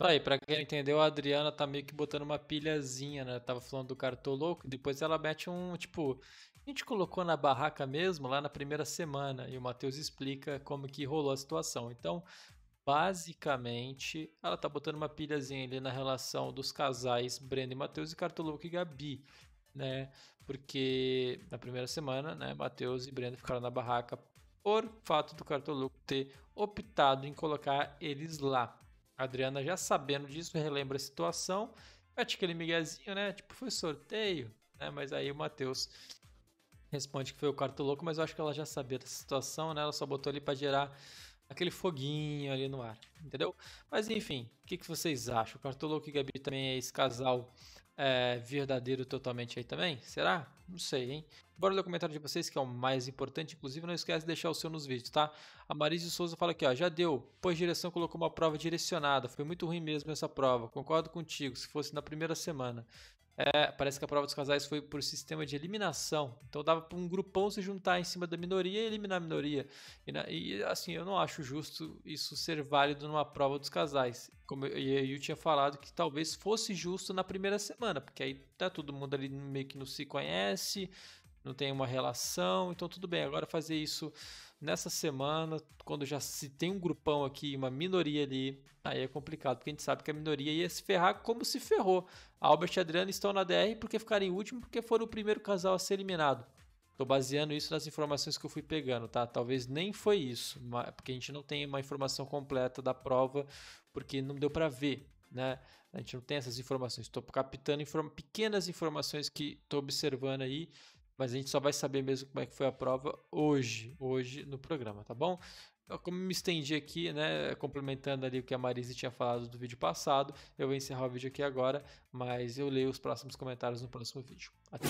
Tá aí, pra quem entendeu, a Adriana tá meio que botando uma pilhazinha, né? Tava falando do cara louco, depois ela mete um, tipo, a gente colocou na barraca mesmo lá na primeira semana e o Matheus explica como que rolou a situação. Então, basicamente, ela tá botando uma pilhazinha ali na relação dos casais Brenda e Matheus e Cartolouco e Gabi, né? Porque na primeira semana, né, Matheus e Brenda ficaram na barraca por fato do Cartolouco ter optado em colocar eles lá. A Adriana, já sabendo disso, relembra a situação, mete é tipo aquele miguezinho, né? Tipo, foi sorteio, né? Mas aí o Matheus responde que foi o quarto louco, mas eu acho que ela já sabia dessa situação, né? Ela só botou ali para gerar aquele foguinho ali no ar, entendeu? Mas enfim, o que, que vocês acham? Cartoloco e Gabi também é esse casal é, verdadeiro totalmente aí também? Será? Não sei, hein? Bora ler o comentário de vocês, que é o mais importante. Inclusive, não esquece de deixar o seu nos vídeos, tá? A Marise Souza fala aqui, ó. Já deu. Pois direção colocou uma prova direcionada. Foi muito ruim mesmo essa prova. Concordo contigo, se fosse na primeira semana. É, parece que a prova dos casais foi por sistema de eliminação. Então dava para um grupão se juntar em cima da minoria e eliminar a minoria. E, e, assim, eu não acho justo isso ser válido numa prova dos casais. Como eu, eu tinha falado que talvez fosse justo na primeira semana, porque aí tá todo mundo ali meio que não se conhece, não tem uma relação, então tudo bem, agora fazer isso nessa semana, quando já se tem um grupão aqui, uma minoria ali, aí é complicado, porque a gente sabe que a minoria ia se ferrar como se ferrou. Albert e Adriano estão na DR porque ficaram em último, porque foram o primeiro casal a ser eliminado. Tô baseando isso nas informações que eu fui pegando, tá? Talvez nem foi isso, porque a gente não tem uma informação completa da prova, porque não deu para ver, né? A gente não tem essas informações. Estou captando inform pequenas informações que estou observando aí mas a gente só vai saber mesmo como é que foi a prova hoje, hoje no programa, tá bom? Como me estendi aqui, né, complementando ali o que a Marise tinha falado do vídeo passado, eu vou encerrar o vídeo aqui agora, mas eu leio os próximos comentários no próximo vídeo. Até!